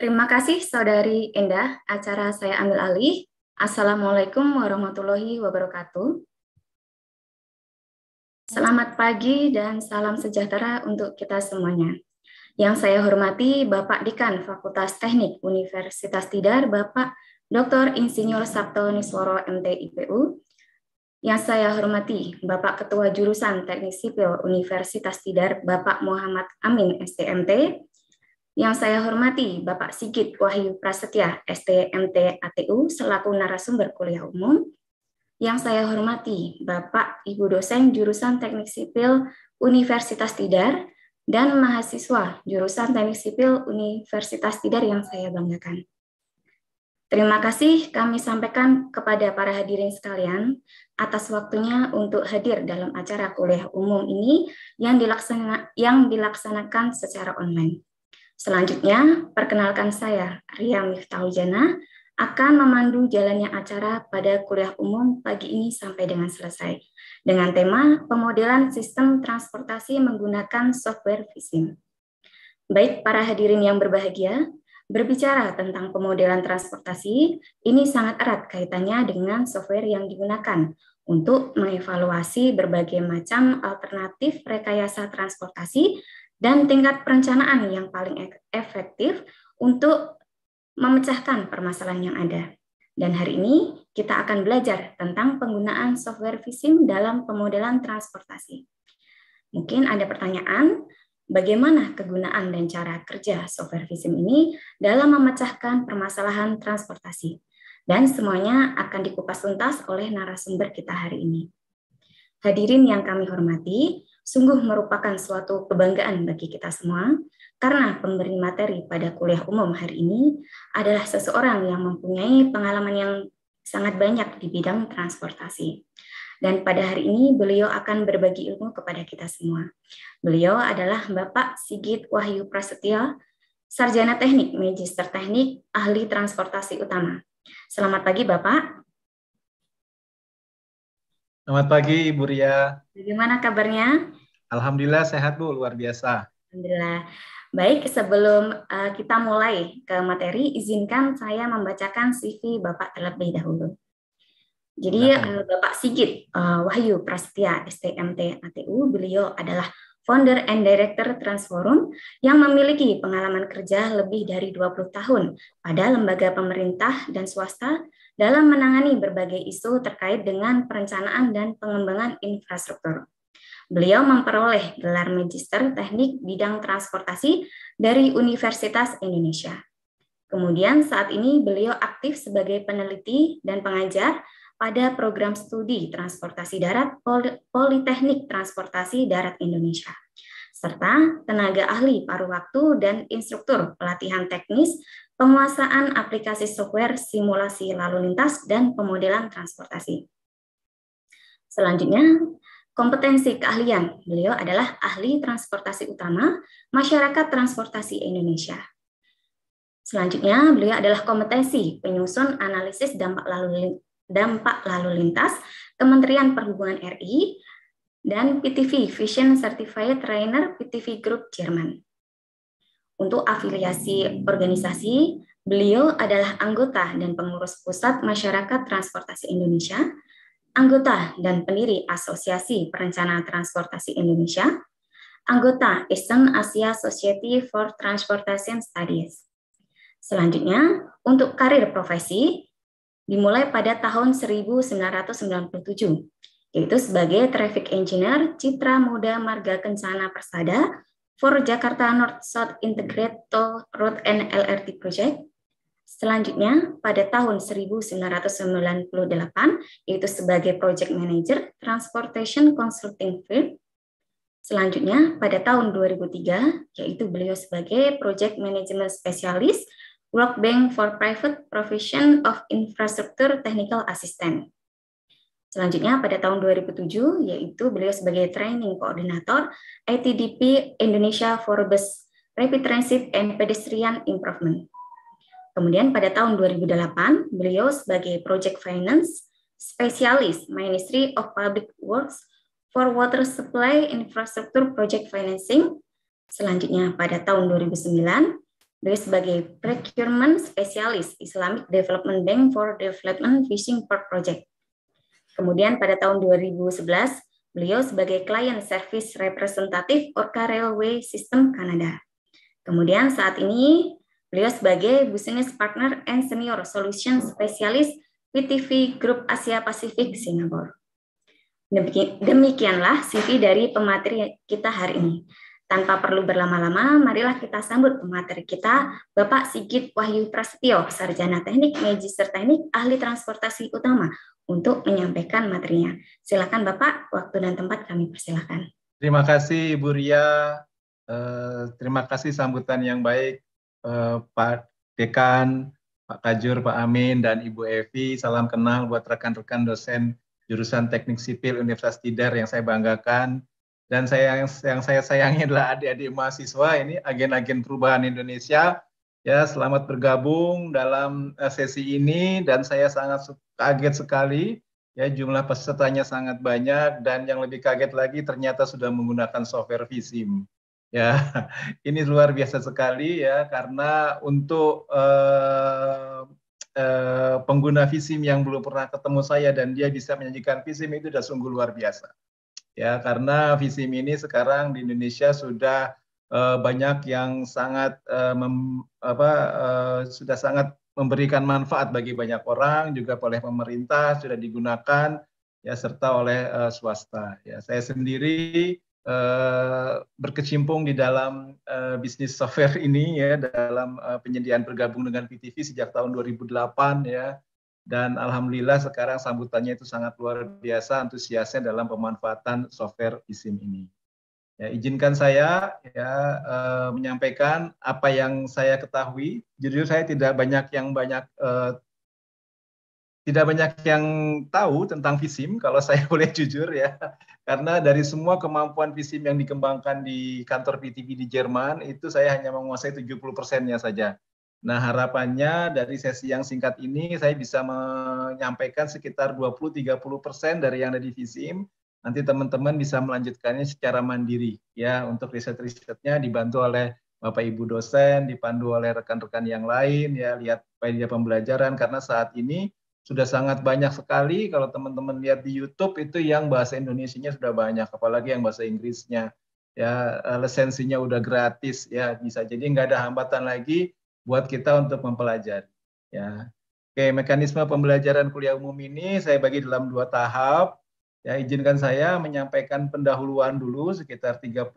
Terima kasih Saudari Endah, acara saya ambil alih. Assalamualaikum warahmatullahi wabarakatuh. Selamat pagi dan salam sejahtera untuk kita semuanya. Yang saya hormati Bapak Dikan Fakultas Teknik Universitas Tidar, Bapak Dr. Insinyur Sabto Nisworo MTIPU. Yang saya hormati Bapak Ketua Jurusan Teknik Sipil Universitas Tidar, Bapak Muhammad Amin STMT, yang saya hormati Bapak Sigit Wahyu Prasetya, STMT ATU, selaku narasumber kuliah umum. Yang saya hormati Bapak Ibu dosen jurusan Teknik Sipil Universitas Tidar dan mahasiswa jurusan Teknik Sipil Universitas Tidar yang saya banggakan. Terima kasih kami sampaikan kepada para hadirin sekalian atas waktunya untuk hadir dalam acara kuliah umum ini yang, yang dilaksanakan secara online. Selanjutnya, perkenalkan saya, Ria Miftahujana, akan memandu jalannya acara pada kuliah umum pagi ini sampai dengan selesai, dengan tema pemodelan sistem transportasi menggunakan software Visim. Baik para hadirin yang berbahagia, berbicara tentang pemodelan transportasi, ini sangat erat kaitannya dengan software yang digunakan untuk mengevaluasi berbagai macam alternatif rekayasa transportasi dan tingkat perencanaan yang paling e- efektif untuk memecahkan permasalahan yang ada. Dan hari ini kita akan belajar tentang penggunaan software Visim dalam pemodelan transportasi. Mungkin ada pertanyaan, bagaimana kegunaan dan cara kerja software Visim ini dalam memecahkan permasalahan transportasi? Dan semuanya akan dikupas tuntas oleh narasumber kita hari ini. Hadirin yang kami hormati, sungguh merupakan suatu kebanggaan bagi kita semua karena pemberi materi pada kuliah umum hari ini adalah seseorang yang mempunyai pengalaman yang sangat banyak di bidang transportasi. Dan pada hari ini beliau akan berbagi ilmu kepada kita semua. Beliau adalah Bapak Sigit Wahyu Prasetya, Sarjana Teknik, Magister Teknik, Ahli Transportasi Utama. Selamat pagi Bapak. Selamat pagi Ibu Ria. Bagaimana kabarnya? Alhamdulillah sehat Bu, luar biasa. Alhamdulillah. Baik, sebelum uh, kita mulai ke materi, izinkan saya membacakan CV Bapak terlebih dahulu. Jadi uh, Bapak Sigit uh, Wahyu Prasetya STMT ATU, beliau adalah founder and director Transforum yang memiliki pengalaman kerja lebih dari 20 tahun pada lembaga pemerintah dan swasta dalam menangani berbagai isu terkait dengan perencanaan dan pengembangan infrastruktur. Beliau memperoleh gelar Magister Teknik Bidang Transportasi dari Universitas Indonesia. Kemudian saat ini beliau aktif sebagai peneliti dan pengajar pada program studi transportasi darat Politeknik Transportasi Darat Indonesia serta tenaga ahli paruh waktu dan instruktur pelatihan teknis penguasaan aplikasi software simulasi lalu lintas, dan pemodelan transportasi. Selanjutnya, kompetensi keahlian. Beliau adalah ahli transportasi utama masyarakat transportasi Indonesia. Selanjutnya, beliau adalah kompetensi penyusun analisis dampak lalu, dampak lalu lintas Kementerian Perhubungan RI dan PTV Vision Certified Trainer PTV Group Jerman untuk afiliasi organisasi. Beliau adalah anggota dan pengurus Pusat Masyarakat Transportasi Indonesia, anggota dan pendiri Asosiasi Perencana Transportasi Indonesia, anggota Eastern Asia Society for Transportation Studies. Selanjutnya, untuk karir profesi, dimulai pada tahun 1997, yaitu sebagai Traffic Engineer Citra Muda Marga Kencana Persada for Jakarta North South Integrated Toll Road and LRT Project. Selanjutnya, pada tahun 1998, yaitu sebagai Project Manager Transportation Consulting Firm. Selanjutnya, pada tahun 2003, yaitu beliau sebagai Project Management Specialist World Bank for Private Provision of Infrastructure Technical Assistance. Selanjutnya pada tahun 2007 yaitu beliau sebagai training koordinator ITDP Indonesia for Bus Rapid Transit and Pedestrian Improvement. Kemudian pada tahun 2008 beliau sebagai project finance specialist Ministry of Public Works for Water Supply Infrastructure Project Financing. Selanjutnya pada tahun 2009 beliau sebagai procurement specialist Islamic Development Bank for Development Fishing Port Project. Kemudian pada tahun 2011, beliau sebagai Client Service Representative Orca Railway System Kanada. Kemudian saat ini beliau sebagai Business Partner and Senior Solution Specialist PTV Group Asia Pasifik Singapura. Demikianlah CV dari pemateri kita hari ini. Tanpa perlu berlama-lama, marilah kita sambut pemateri kita, Bapak Sigit Wahyu Prasetyo, Sarjana Teknik, Magister Teknik, Ahli Transportasi Utama, untuk menyampaikan materinya. Silakan Bapak, waktu dan tempat kami persilakan. Terima kasih Ibu Ria, eh, terima kasih sambutan yang baik eh, Pak Dekan, Pak Kajur, Pak Amin, dan Ibu Evi. Salam kenal buat rekan-rekan dosen jurusan Teknik Sipil Universitas Tidar yang saya banggakan. Dan saya yang saya sayangi adalah adik-adik mahasiswa ini agen-agen perubahan Indonesia Ya, selamat bergabung dalam eh, sesi ini dan saya sangat kaget sekali ya jumlah pesertanya sangat banyak dan yang lebih kaget lagi ternyata sudah menggunakan software Visim. Ya, ini luar biasa sekali ya karena untuk eh, eh, pengguna Visim yang belum pernah ketemu saya dan dia bisa menyajikan Visim itu sudah sungguh luar biasa. Ya, karena Visim ini sekarang di Indonesia sudah Eh, banyak yang sangat uh, mem, apa, uh, sudah sangat memberikan manfaat bagi banyak orang juga oleh pemerintah sudah digunakan ya serta oleh uh, swasta ya saya sendiri uh, berkecimpung di dalam uh, bisnis software ini ya dalam uh, penyediaan bergabung dengan PTV sejak tahun 2008 ya dan alhamdulillah sekarang sambutannya itu sangat luar biasa antusiasnya dalam pemanfaatan software ISIM ini. Ya, izinkan saya ya e, menyampaikan apa yang saya ketahui. Jujur saya tidak banyak yang banyak e, tidak banyak yang tahu tentang Visim kalau saya boleh jujur ya. Karena dari semua kemampuan Visim yang dikembangkan di kantor PTV di Jerman itu saya hanya menguasai 70 persennya saja. Nah, harapannya dari sesi yang singkat ini saya bisa menyampaikan sekitar 20-30 persen dari yang ada di Visim nanti teman-teman bisa melanjutkannya secara mandiri ya untuk riset-risetnya dibantu oleh Bapak Ibu dosen, dipandu oleh rekan-rekan yang lain ya lihat media pembelajaran karena saat ini sudah sangat banyak sekali kalau teman-teman lihat di YouTube itu yang bahasa Indonesianya sudah banyak apalagi yang bahasa Inggrisnya ya eh, lisensinya udah gratis ya bisa jadi nggak ada hambatan lagi buat kita untuk mempelajari ya oke mekanisme pembelajaran kuliah umum ini saya bagi dalam dua tahap Ya, izinkan saya menyampaikan pendahuluan dulu sekitar 30-40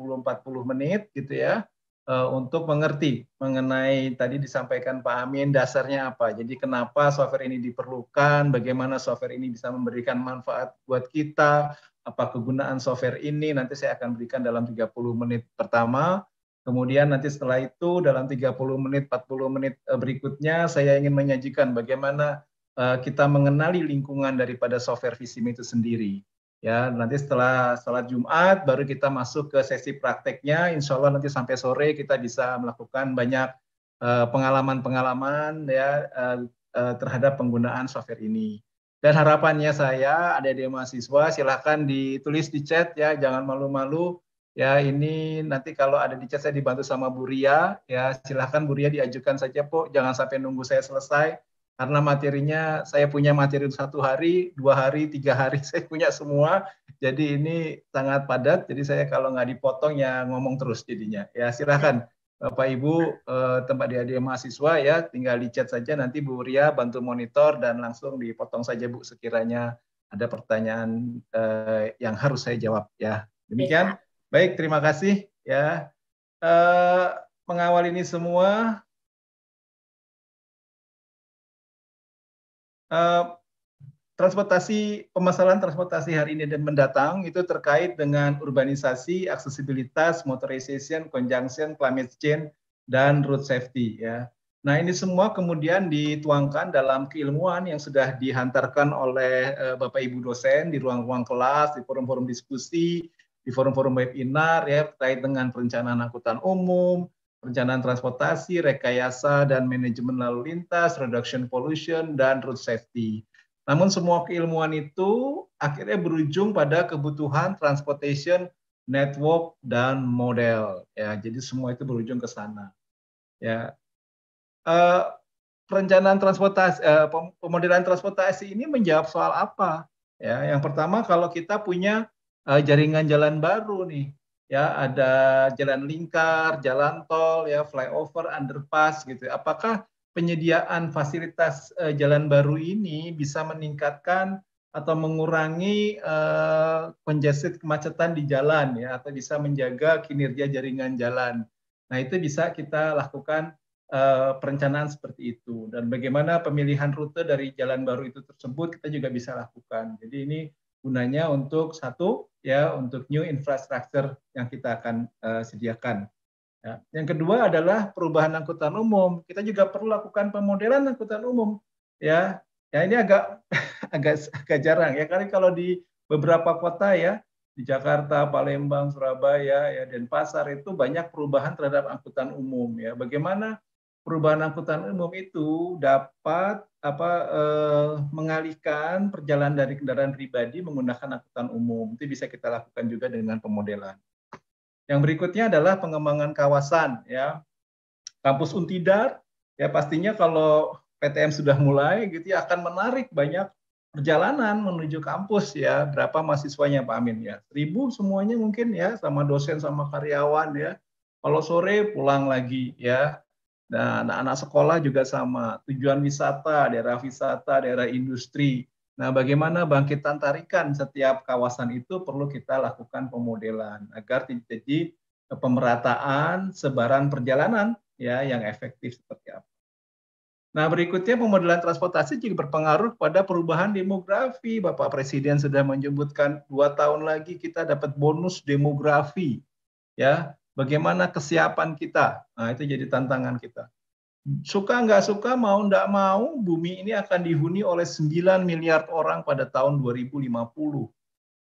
menit gitu ya eh, untuk mengerti mengenai tadi disampaikan Pak Amin dasarnya apa. Jadi kenapa software ini diperlukan, bagaimana software ini bisa memberikan manfaat buat kita, apa kegunaan software ini nanti saya akan berikan dalam 30 menit pertama. Kemudian nanti setelah itu dalam 30 menit 40 menit eh, berikutnya saya ingin menyajikan bagaimana eh, kita mengenali lingkungan daripada software Visim itu sendiri. Ya, nanti setelah sholat Jumat baru kita masuk ke sesi prakteknya. Insya Allah nanti sampai sore kita bisa melakukan banyak eh, pengalaman-pengalaman uh, ya uh, uh, terhadap penggunaan software ini. Dan harapannya saya ada di mahasiswa silahkan ditulis di chat ya, jangan malu-malu. Ya ini nanti kalau ada di chat saya dibantu sama Buria ya silahkan Buria diajukan saja po, jangan sampai nunggu saya selesai karena materinya saya punya materi satu hari, dua hari, tiga hari saya punya semua. Jadi ini sangat padat. Jadi saya kalau nggak dipotong ya ngomong terus jadinya. Ya silakan Bapak Ibu eh, tempat adik mahasiswa ya tinggal di chat saja nanti Bu Ria bantu monitor dan langsung dipotong saja Bu sekiranya ada pertanyaan eh, yang harus saya jawab ya. Demikian. Baik, terima kasih ya. Eh, mengawal ini semua Eh, transportasi permasalahan transportasi hari ini dan mendatang itu terkait dengan urbanisasi, aksesibilitas, motorization, conjunction, climate change dan road safety ya. Nah, ini semua kemudian dituangkan dalam keilmuan yang sudah dihantarkan oleh uh, Bapak Ibu dosen di ruang-ruang kelas, di forum-forum diskusi, di forum-forum webinar ya terkait dengan perencanaan angkutan umum, perencanaan transportasi, rekayasa dan manajemen lalu lintas, reduction pollution, dan road safety. Namun semua keilmuan itu akhirnya berujung pada kebutuhan transportation, network, dan model. Ya, jadi semua itu berujung ke sana. Ya, uh, perencanaan transportasi, uh, pemodelan transportasi ini menjawab soal apa? Ya, yang pertama kalau kita punya uh, jaringan jalan baru nih, ya ada jalan lingkar, jalan tol, ya flyover, underpass gitu. Apakah penyediaan fasilitas uh, jalan baru ini bisa meningkatkan atau mengurangi eh, congested kemacetan di jalan ya atau bisa menjaga kinerja jaringan jalan. Nah, itu bisa kita lakukan eh, perencanaan seperti itu dan bagaimana pemilihan rute dari jalan baru itu tersebut kita juga bisa lakukan. Jadi ini gunanya untuk satu ya untuk new infrastructure yang kita akan uh, sediakan. Ya. Yang kedua adalah perubahan angkutan umum. Kita juga perlu lakukan pemodelan angkutan umum. Ya, ya ini agak agak agak jarang ya. Karena kalau di beberapa kota ya di Jakarta, Palembang, Surabaya, ya Pasar itu banyak perubahan terhadap angkutan umum ya. Bagaimana perubahan angkutan umum itu dapat apa eh, mengalihkan perjalanan dari kendaraan pribadi menggunakan angkutan umum. Itu bisa kita lakukan juga dengan pemodelan. Yang berikutnya adalah pengembangan kawasan ya. Kampus Untidar ya pastinya kalau PTM sudah mulai gitu ya akan menarik banyak perjalanan menuju kampus ya. Berapa mahasiswanya Pak Amin ya? ribu semuanya mungkin ya sama dosen sama karyawan ya. Kalau sore pulang lagi ya Nah, anak-anak sekolah juga sama, tujuan wisata, daerah wisata, daerah industri. Nah, bagaimana bangkitan tarikan setiap kawasan itu perlu kita lakukan pemodelan agar terjadi pemerataan sebaran perjalanan ya yang efektif seperti apa. Nah, berikutnya pemodelan transportasi juga berpengaruh pada perubahan demografi. Bapak Presiden sudah menyebutkan dua tahun lagi kita dapat bonus demografi. Ya, Bagaimana kesiapan kita? Nah, itu jadi tantangan kita. Suka nggak suka, mau nggak mau, bumi ini akan dihuni oleh 9 miliar orang pada tahun 2050.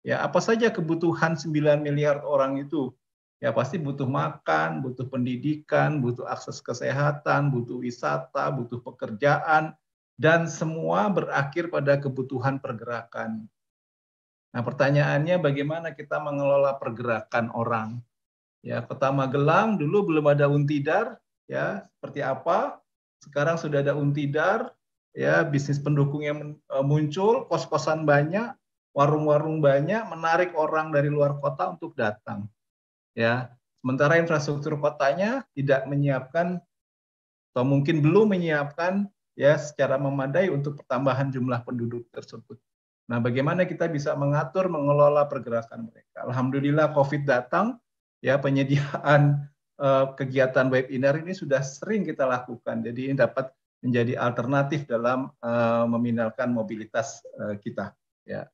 Ya, apa saja kebutuhan 9 miliar orang itu? Ya, pasti butuh makan, butuh pendidikan, butuh akses kesehatan, butuh wisata, butuh pekerjaan, dan semua berakhir pada kebutuhan pergerakan. Nah, pertanyaannya bagaimana kita mengelola pergerakan orang? Ya, Kota Magelang dulu belum ada Untidar, ya, seperti apa? Sekarang sudah ada Untidar, ya, bisnis pendukung yang e, muncul, kos-kosan banyak, warung-warung banyak, menarik orang dari luar kota untuk datang. Ya, sementara infrastruktur kotanya tidak menyiapkan atau mungkin belum menyiapkan ya secara memadai untuk pertambahan jumlah penduduk tersebut. Nah, bagaimana kita bisa mengatur mengelola pergerakan mereka? Alhamdulillah COVID datang ya penyediaan uh, kegiatan webinar ini sudah sering kita lakukan. Jadi ini dapat menjadi alternatif dalam uh, meminalkan mobilitas uh, kita. Ya.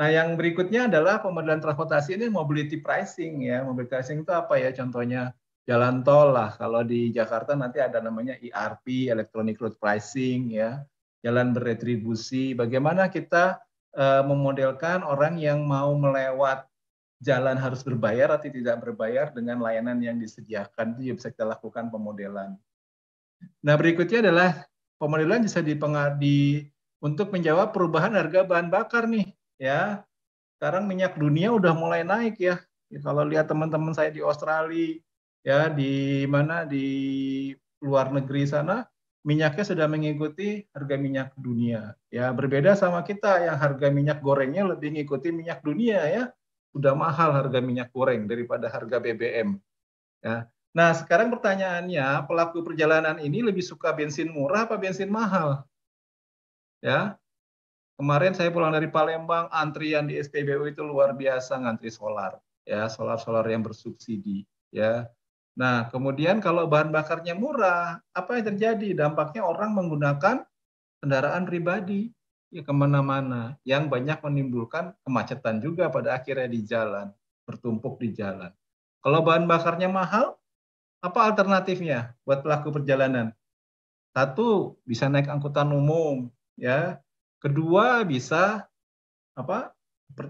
Nah, yang berikutnya adalah pemodelan transportasi ini mobility pricing ya. Mobility pricing itu apa ya? Contohnya jalan tol lah. Kalau di Jakarta nanti ada namanya ERP, electronic road pricing ya. Jalan beretribusi. Bagaimana kita uh, memodelkan orang yang mau melewat jalan harus berbayar atau tidak berbayar dengan layanan yang disediakan itu ya bisa kita lakukan pemodelan. Nah berikutnya adalah pemodelan bisa dipengaruhi untuk menjawab perubahan harga bahan bakar nih ya. Sekarang minyak dunia udah mulai naik ya. ya kalau lihat teman-teman saya di Australia ya di mana di luar negeri sana minyaknya sudah mengikuti harga minyak dunia. Ya, berbeda sama kita yang harga minyak gorengnya lebih mengikuti minyak dunia ya. Udah mahal harga minyak goreng daripada harga BBM. Ya. Nah, sekarang pertanyaannya, pelaku perjalanan ini lebih suka bensin murah apa bensin mahal? Ya. Kemarin saya pulang dari Palembang, antrian di SPBU itu luar biasa ngantri solar, ya, solar-solar yang bersubsidi, ya. Nah, kemudian kalau bahan bakarnya murah, apa yang terjadi? Dampaknya orang menggunakan kendaraan pribadi, ya kemana-mana yang banyak menimbulkan kemacetan juga pada akhirnya di jalan bertumpuk di jalan kalau bahan bakarnya mahal apa alternatifnya buat pelaku perjalanan satu bisa naik angkutan umum ya kedua bisa apa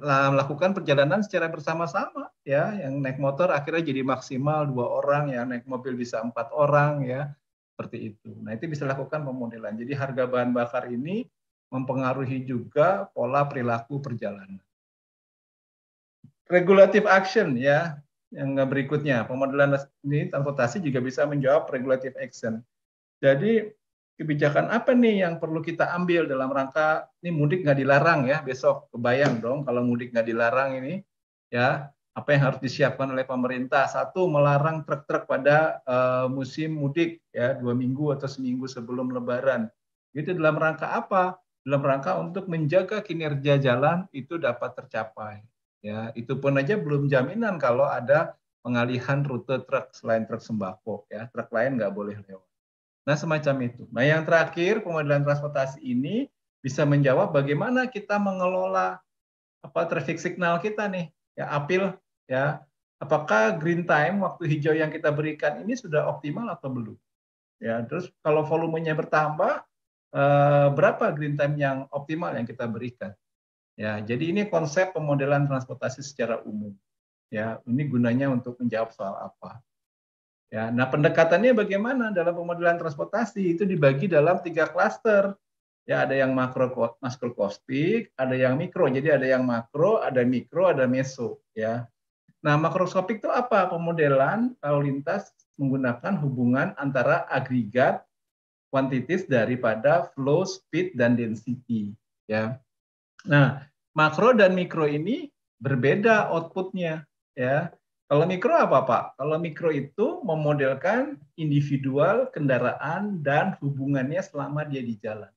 nah, melakukan perjalanan secara bersama-sama ya yang naik motor akhirnya jadi maksimal dua orang ya. naik mobil bisa empat orang ya seperti itu nah itu bisa lakukan pemodelan jadi harga bahan bakar ini mempengaruhi juga pola perilaku perjalanan. Regulative action ya, yang berikutnya pemodelan ini transportasi juga bisa menjawab regulative action. Jadi kebijakan apa nih yang perlu kita ambil dalam rangka ini mudik nggak dilarang ya besok kebayang dong kalau mudik nggak dilarang ini ya apa yang harus disiapkan oleh pemerintah satu melarang truk-truk pada uh, musim mudik ya dua minggu atau seminggu sebelum lebaran itu dalam rangka apa dalam rangka untuk menjaga kinerja jalan itu dapat tercapai. Ya, itu pun aja belum jaminan kalau ada pengalihan rute truk selain truk sembako ya, truk lain nggak boleh lewat. Nah, semacam itu. Nah, yang terakhir pemodelan transportasi ini bisa menjawab bagaimana kita mengelola apa traffic signal kita nih, ya apil ya. Apakah green time waktu hijau yang kita berikan ini sudah optimal atau belum? Ya, terus kalau volumenya bertambah, Eh, berapa green time yang optimal yang kita berikan. Ya, jadi ini konsep pemodelan transportasi secara umum. Ya, ini gunanya untuk menjawab soal apa. Ya, nah pendekatannya bagaimana dalam pemodelan transportasi itu dibagi dalam tiga klaster. Ya, ada yang makro makroskopik, ada yang mikro. Jadi ada yang makro, ada mikro, ada meso, ya. Nah, makroskopik itu apa? Pemodelan lalu lintas menggunakan hubungan antara agregat kuantitis daripada flow, speed, dan density. Ya. Nah, makro dan mikro ini berbeda outputnya. Ya. Kalau mikro apa Pak? Kalau mikro itu memodelkan individual, kendaraan, dan hubungannya selama dia di jalan.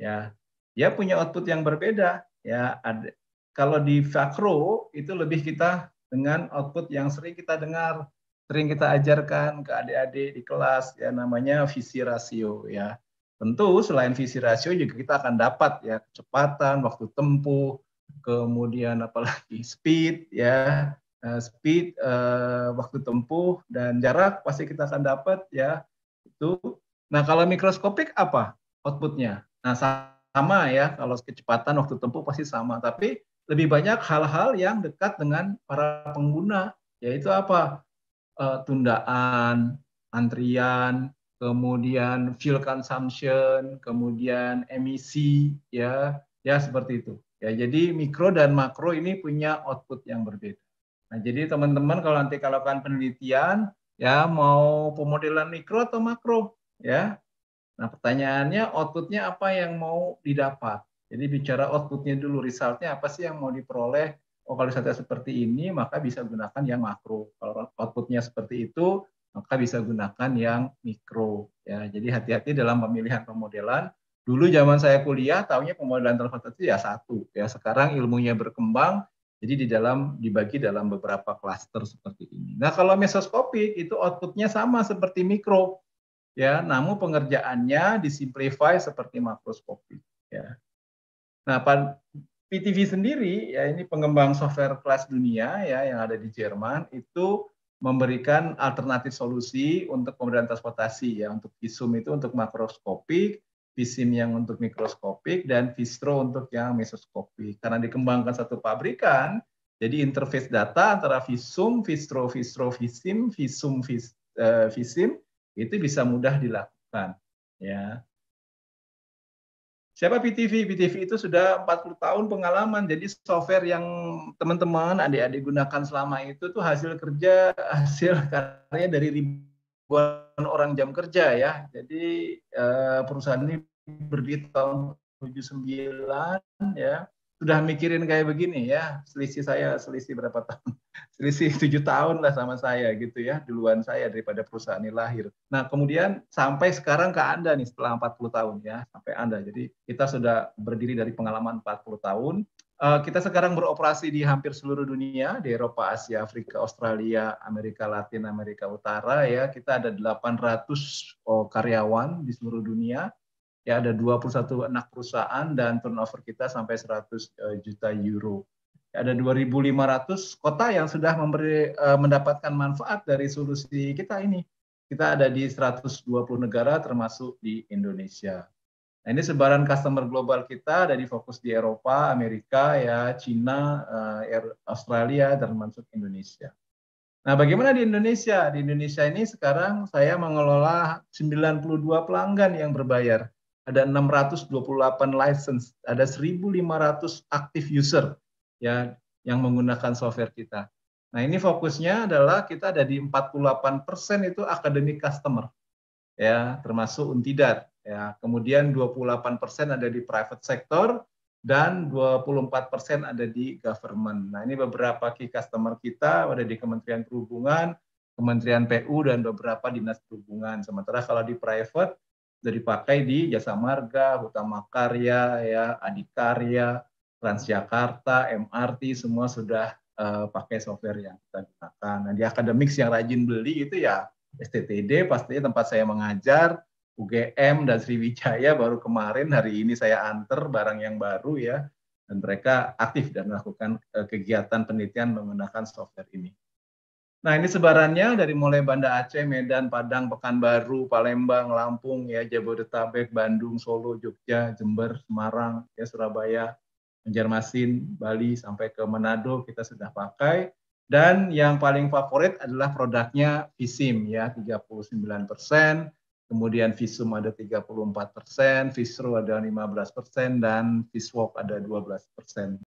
Ya, dia punya output yang berbeda. Ya, ada, kalau di makro itu lebih kita dengan output yang sering kita dengar sering kita ajarkan ke adik-adik di kelas ya namanya visi rasio ya. Tentu selain visi rasio juga kita akan dapat ya kecepatan, waktu tempuh, kemudian apalagi speed ya, eh, speed eh, waktu tempuh dan jarak pasti kita akan dapat ya itu. Nah, kalau mikroskopik apa outputnya? Nah, sama ya kalau kecepatan waktu tempuh pasti sama, tapi lebih banyak hal-hal yang dekat dengan para pengguna yaitu apa? uh, tundaan, antrian, kemudian fuel consumption, kemudian emisi, ya, ya seperti itu. Ya, jadi mikro dan makro ini punya output yang berbeda. Nah, jadi teman-teman kalau nanti kalau penelitian, ya mau pemodelan mikro atau makro, ya. Nah, pertanyaannya outputnya apa yang mau didapat? Jadi bicara outputnya dulu, resultnya apa sih yang mau diperoleh oh kalau risetnya seperti ini maka bisa gunakan yang makro. Kalau outputnya seperti itu maka bisa gunakan yang mikro. Ya, jadi hati-hati dalam pemilihan pemodelan. Dulu zaman saya kuliah tahunya pemodelan transfer itu ya satu. Ya sekarang ilmunya berkembang. Jadi di dalam dibagi dalam beberapa klaster seperti ini. Nah kalau mesoskopik itu outputnya sama seperti mikro, ya. Namun pengerjaannya disimplify seperti makroskopik, ya. Nah, PTV sendiri ya ini pengembang software kelas dunia ya yang ada di Jerman itu memberikan alternatif solusi untuk pemberian transportasi ya untuk visum itu untuk makroskopik, visim yang untuk mikroskopik dan visro untuk yang mesoskopik. Karena dikembangkan satu pabrikan, jadi interface data antara visum, visro, visro, visim, visum, vis, uh, visim itu bisa mudah dilakukan ya. Siapa PTV? PTV itu sudah 40 tahun pengalaman. Jadi software yang teman-teman adik-adik gunakan selama itu tuh hasil kerja hasil karya dari ribuan orang jam kerja ya. Jadi eh, perusahaan ini berdiri tahun 79 ya sudah mikirin kayak begini ya selisih saya selisih berapa tahun selisih tujuh tahun lah sama saya gitu ya duluan saya daripada perusahaan ini lahir nah kemudian sampai sekarang ke anda nih setelah 40 tahun ya sampai anda jadi kita sudah berdiri dari pengalaman 40 tahun eh, kita sekarang beroperasi di hampir seluruh dunia, di Eropa, Asia, Afrika, Australia, Amerika Latin, Amerika Utara ya. Kita ada 800 ratus oh, karyawan di seluruh dunia ya ada 21 anak perusahaan dan turnover kita sampai 100 eh, juta euro. Ya Ada 2.500 kota yang sudah memberi, eh, mendapatkan manfaat dari solusi kita ini. Kita ada di 120 negara termasuk di Indonesia. Nah, ini sebaran customer global kita ada di fokus di Eropa, Amerika, ya, Cina, eh, Australia, dan termasuk Indonesia. Nah, bagaimana di Indonesia? Di Indonesia ini sekarang saya mengelola 92 pelanggan yang berbayar ada 628 license, ada 1.500 active user ya yang menggunakan software kita. Nah ini fokusnya adalah kita ada di 48 persen itu akademik customer ya termasuk Untidat ya. Kemudian 28 persen ada di private sector dan 24 persen ada di government. Nah ini beberapa key customer kita ada di Kementerian Perhubungan, Kementerian PU dan beberapa dinas perhubungan. Sementara kalau di private sudah dipakai di Jasa Marga, Utama Karya, ya, Adikarya, Transjakarta, MRT, semua sudah uh, pakai software yang kita gunakan. Nah, di akademik yang rajin beli itu ya STTD, pastinya tempat saya mengajar, UGM dan Sriwijaya baru kemarin hari ini saya antar barang yang baru ya dan mereka aktif dan melakukan eh, kegiatan penelitian menggunakan software ini. Nah, ini sebarannya dari mulai Banda Aceh, Medan, Padang, Pekanbaru, Palembang, Lampung, ya Jabodetabek, Bandung, Solo, Jogja, Jember, Semarang, ya Surabaya, Banjarmasin, Bali sampai ke Manado kita sudah pakai. Dan yang paling favorit adalah produknya Visim ya 39 persen, kemudian Visum ada 34 persen, Visro ada 15 persen, dan viswok ada 12 persen.